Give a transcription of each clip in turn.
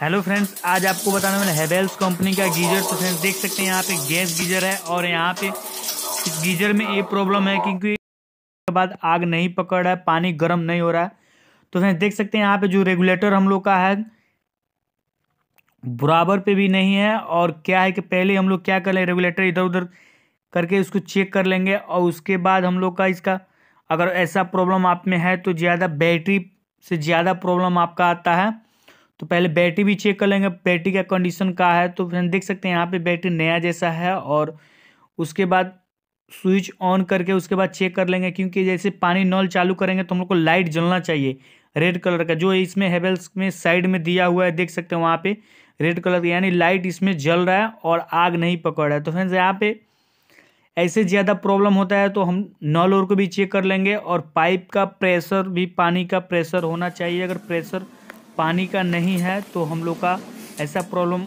hello friends आज आपको बताने वाले हैवेल्स कंपनी का गीजर तो फ्रेंड्स देख सकते हैं यहाँ पे गैस गीजर है और यहाँ पे इस गीजर में ये प्रॉब्लम है क्योंकि के बाद आग नहीं पकड़ रहा है पानी गर्म नहीं हो रहा है तो फ्रेंड्स देख सकते हैं यहाँ पे जो रेगुलेटर हम लोग का है बराबर पे भी नहीं है और क्या है कि पहले हम लोग क्या कर लें रेगुलेटर इधर उधर करके इसको चेक कर लेंगे और उसके बाद हम लोग का इसका अगर ऐसा प्रॉब्लम आप में है तो ज़्यादा बैटरी से ज़्यादा प्रॉब्लम आपका आता है तो पहले बैटरी भी चेक कर लेंगे बैटरी का कंडीशन का है तो फिर देख सकते हैं यहाँ पे बैटरी नया जैसा है और उसके बाद स्विच ऑन करके उसके बाद चेक कर लेंगे क्योंकि जैसे पानी नल चालू करेंगे तो हम लोग को लाइट जलना चाहिए रेड कलर का जो इसमें हेवेल्स में साइड में दिया हुआ है देख सकते हैं वहाँ पर रेड कलर यानी लाइट इसमें जल रहा है और आग नहीं पकड़ रहा है तो फ्रेंड्स यहाँ पे ऐसे ज़्यादा प्रॉब्लम होता है तो हम नल और को भी चेक कर लेंगे और पाइप का प्रेशर भी पानी का प्रेशर होना चाहिए अगर प्रेशर पानी का नहीं है तो हम लोग का ऐसा प्रॉब्लम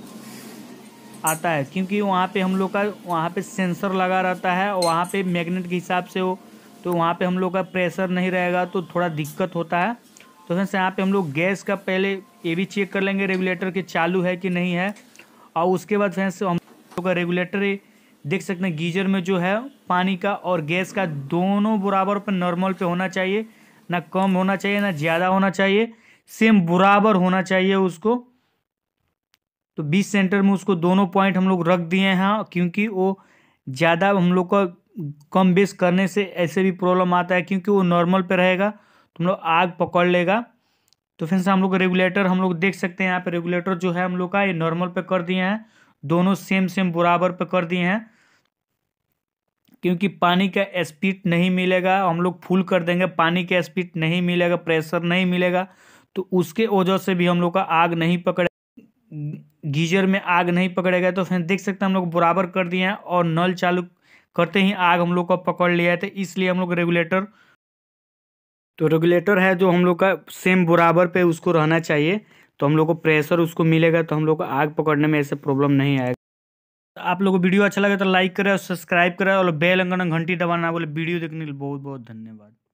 आता है क्योंकि वहाँ पे हम लोग का वहाँ पे सेंसर लगा रहता है वहाँ पे मैग्नेट के हिसाब से हो तो वहाँ पे हम लोग का प्रेशर नहीं रहेगा तो थोड़ा दिक्कत होता है तो फ्रेंड्स यहाँ पे हम लोग गैस का पहले ये भी चेक कर लेंगे रेगुलेटर के चालू है कि नहीं है और उसके बाद फ्रेंड्स हम लोग का रेगुलेटर देख सकते हैं गीजर में जो है पानी का और गैस का दोनों बराबर पर नॉर्मल पे होना चाहिए ना कम होना चाहिए ना ज़्यादा होना चाहिए सेम बराबर होना चाहिए उसको तो बीस सेंटर में उसको दोनों पॉइंट हम लोग रख दिए हैं क्योंकि वो ज़्यादा हम लोग का कम बेस करने से ऐसे भी प्रॉब्लम आता है क्योंकि वो नॉर्मल पे रहेगा तो हम लोग आग पकड़ लेगा तो फिर से हम लोग रेगुलेटर हम लोग देख सकते हैं यहाँ पे रेगुलेटर जो है हम लोग का ये नॉर्मल पे कर दिए हैं दोनों सेम सेम बराबर पे कर दिए हैं क्योंकि पानी का स्पीड नहीं मिलेगा हम लोग फुल कर देंगे पानी का स्पीड नहीं मिलेगा प्रेशर नहीं मिलेगा तो उसके वजह से भी हम लोग का आग नहीं पकड़े गीजर में आग नहीं पकड़ेगा तो फिर देख सकते हैं हम लोग बराबर कर दिए हैं और नल चालू करते ही आग हम लोग का पकड़ लिया है तो इसलिए हम लोग रेगुलेटर तो रेगुलेटर है जो हम लोग का सेम बराबर पे उसको रहना चाहिए तो हम लोग को प्रेशर उसको मिलेगा तो हम लोग को आग पकड़ने में ऐसे प्रॉब्लम नहीं आएगा तो आप लोग को वीडियो अच्छा लगे तो लाइक करें और सब्सक्राइब करें और बेल अंगन घंटी दबाना बोले वीडियो देखने के लिए बहुत बहुत धन्यवाद